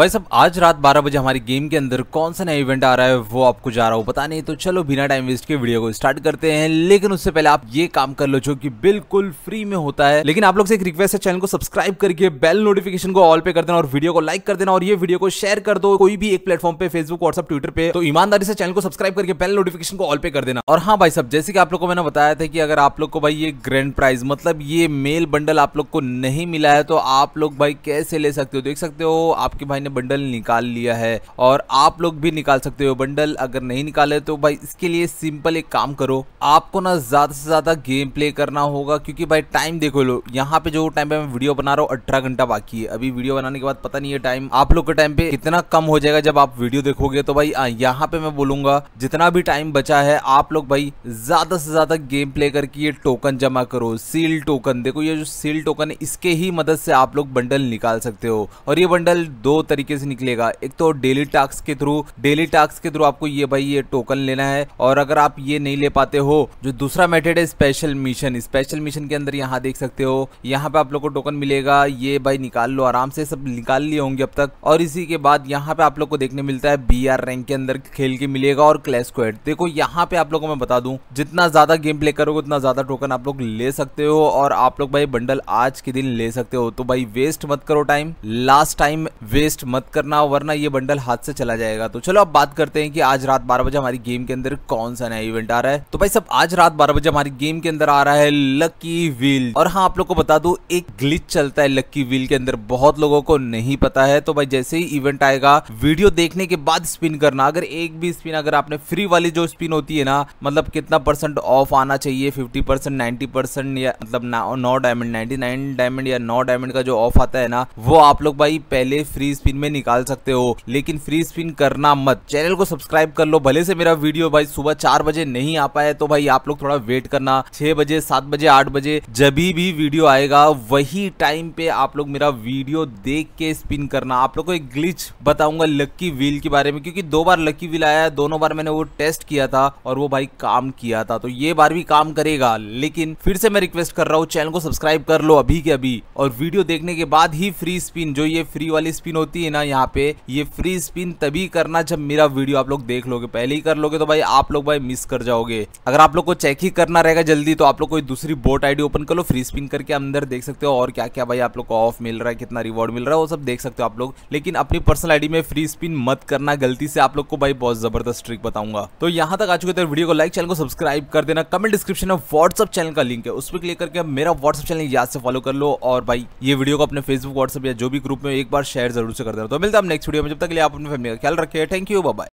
भाई साहब आज रात 12 बजे हमारी गेम के अंदर कौन सा नया इवेंट आ रहा है वो आपको जा रहा हूँ पता नहीं तो चलो बिना टाइम वेस्ट के वीडियो को स्टार्ट करते हैं लेकिन उससे पहले आप ये काम कर लो जो कि बिल्कुल फ्री में होता है लेकिन आप लोग से एक रिक्वेस्ट है चैनल को सब्सक्राइब करके बेल नोटिफिकेशन को ऑल पे कर देना और वीडियो को लाइक कर देना और ये वीडियो को शेयर कर दो कोई भी एक प्लेटफॉर्म पे फेसबुक व्हाट्सअप ट्विटर पे तो ईमानदारी से चैनल को सब्सक्राइब करके बेल नोटिफिकेशन को ऑल पे कर देना और हाँ भाई साहब जैसे कि आप लोग को मैंने बताया था कि अगर आप लोग को भाई ये ग्रैंड प्राइज मतलब ये मेल बंडल आप लोग को नहीं मिला है तो आप लोग भाई कैसे ले सकते हो देख सकते हो आपके भाई मैंने बंडल निकाल लिया है और आप लोग भी निकाल सकते हो बंडल अगर नहीं निकाले तो भाई इसके लिए सिंपल एक काम करो आपको ना ज़्यादा से ज़्यादा गेम प्ले करना होगा क्योंकि भाई टाइम देखो लो यहाँ पे जो टाइम पे मैं वीडियो बना रहा हूँ अठारह घंटा बाकी है अभी वीडियो बनाने के बाद पता नहीं है टाइम आप लोग के टाइम पे कितना कम हो जाएगा जब आप वीडियो देखोगे तो भाई हाँ, यहाँ पे मैं बोलूंगा जितना भी टाइम बचा है आप लोग भाई ज्यादा से ज्यादा गेम प्ले करके ये टोकन जमा करो सील टोकन देखो ये जो सील टोकन है इसके ही मदद से आप लोग बंडल निकाल सकते हो और ये बंडल दो तरीके से निकलेगा एक तो डेली टास्क के थ्रू डेली टास्क के थ्रू आपको ये भाई ये टोकन लेना है और अगर आप ये नहीं ले पाते हो जो दूसरा मेथड है स्पेशल मिशन स्पेशल मिशन के अंदर यहाँ देख सकते हो यहाँ पे आप लोग को टोकन मिलेगा ये भाई निकाल लो आराम से सब निकाल लिए होंगे अब तक और इसी के बाद यहाँ पे आप लोग को देखने मिलता है बी रैंक के अंदर खेल के मिलेगा और क्लैश क्वेड देखो यहाँ पे आप लोग को मैं बता दू जितना ज्यादा गेम प्ले करोगे उतना ज्यादा टोकन आप लोग ले सकते हो और आप लोग भाई बंडल आज के दिन ले सकते हो तो भाई वेस्ट मत करो टाइम लास्ट टाइम वेस्ट खर्च मत करना वरना ये बंडल हाथ से चला जाएगा तो चलो अब बात करते हैं कि आज रात बारह बजे हमारी गेम के अंदर कौन सा नया इवेंट आ रहा है तो भाई सब आज रात बारह बजे हमारी गेम के अंदर आ रहा है लकी व्हील और हाँ आप लोग को बता दू एक ग्लिच चलता है लकी व्हील के अंदर बहुत लोगों को नहीं पता है तो भाई जैसे ही इवेंट आएगा वीडियो देखने के बाद स्पिन करना अगर एक भी स्पिन अगर आपने फ्री वाली जो स्पिन होती है ना मतलब कितना परसेंट ऑफ आना चाहिए फिफ्टी परसेंट नाइनटी परसेंट या मतलब नौ डायमंड नाइनटी नाइन डायमंड या नौ डायमंड का जो ऑफ आता है ना वो आप लोग भाई पहले फ्री स्पिन स्पिन में निकाल सकते हो लेकिन फ्री स्पिन करना मत चैनल को सब्सक्राइब कर लो भले से मेरा वीडियो भाई सुबह चार बजे नहीं आ पाया तो भाई आप लोग थोड़ा वेट करना छह बजे सात बजे आठ बजे जब भी वीडियो आएगा वही टाइम पे आप लोग मेरा वीडियो देख के स्पिन करना आप लोग को एक ग्लिच बताऊंगा लक्की व्हील के बारे में क्योंकि दो बार लक्की व्हील आया है दोनों बार मैंने वो टेस्ट किया था और वो भाई काम किया था तो ये बार भी काम करेगा लेकिन फिर से मैं रिक्वेस्ट कर रहा हूँ चैनल को सब्सक्राइब कर लो अभी के अभी और वीडियो देखने के बाद ही फ्री स्पिन जो ये फ्री वाली स्पिन होती है है ना यहाँ पे ये फ्री स्पिन तभी करना जब मेरा वीडियो आप लोग देख लोगे पहले ही कर लोगे तो भाई आप लोग भाई मिस कर जाओगे अगर आप लोग को चेक ही करना रहेगा जल्दी तो आप लोग कोई दूसरी बोट आईडी ओपन कर लो फ्री स्पिन करके अंदर देख सकते हो और क्या क्या भाई आप लोग को ऑफ मिल रहा है कितना रिवॉर्ड मिल रहा है वो सब देख सकते हो आप लोग लेकिन अपनी पर्सनल आईडी में फ्री स्पिन मत करना गलती से आप लोग को भाई बहुत जबरदस्त ट्रिक बताऊंगा तो यहाँ तक आ चुके थे वीडियो तो को लाइक चैनल को सब्सक्राइब कर देना कमेंट डिस्क्रिप्शन में व्हाट्सअप चैनल का लिंक है उस पर क्लिक करके मेरा व्हाट्सअप चैनल याद से फॉलो कर लो और भाई ये वीडियो को अपने फेसबुक व्हाट्सअप या जो भी ग्रुप में एक बार शेयर जरूर से कर कर देना तो मिलता है नेक्स्ट वीडियो में जब तक लिए आप अपनी फैमिली का ख्याल रखिए थैंक यू बाय